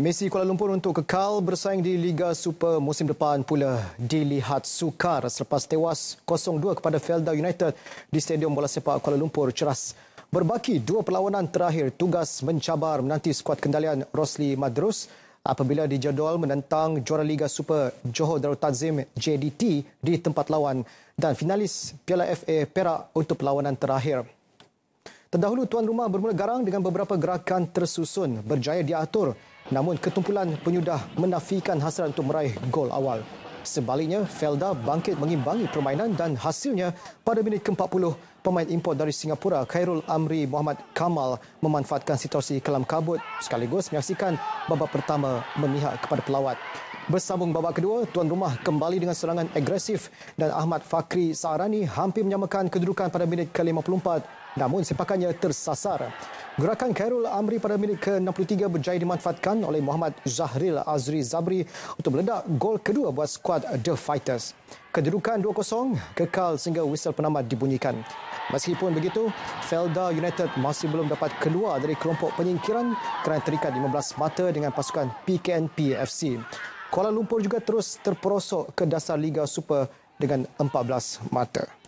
Misi Kuala Lumpur untuk kekal bersaing di Liga Super musim depan pula dilihat sukar selepas tewas 0-2 kepada Felda United di Stadium Bola Sepak Kuala Lumpur Ceras. Berbaki dua perlawanan terakhir, tugas mencabar menanti skuad kendalian Rosli Madrus apabila dijadual menentang juara Liga Super Johor Darul Ta'zim JDT di tempat lawan dan finalis Piala FA Perak untuk perlawanan terakhir. Terdahulu tuan rumah bermula garang dengan beberapa gerakan tersusun berjaya diatur Namun ketumpulan penyudah menafikan hasrat untuk meraih gol awal. Sebaliknya, Felda bangkit mengimbangi permainan dan hasilnya pada minit ke-40, pemain import dari Singapura Khairul Amri Muhammad Kamal memanfaatkan situasi kelam kabut sekaligus menyaksikan babak pertama memihak kepada pelawat. Bersambung babak kedua, tuan rumah kembali dengan serangan agresif dan Ahmad Fakri Saarani hampir menyamakan kedudukan pada minit ke-54 namun sepakannya tersasar. Gerakan Khairul Amri pada minit ke-63 berjaya dimanfaatkan oleh Muhammad Zahril Azri Zabri untuk meledak gol kedua buat skuad The Fighters. Kedudukan 2-0 kekal sehingga whistle penamat dibunyikan. Meskipun begitu, Felda United masih belum dapat keluar dari kelompok penyingkiran kerana terikat 15 mata dengan pasukan PKNP FC. Kuala Lumpur juga terus terperosok ke dasar Liga Super dengan 14 mata.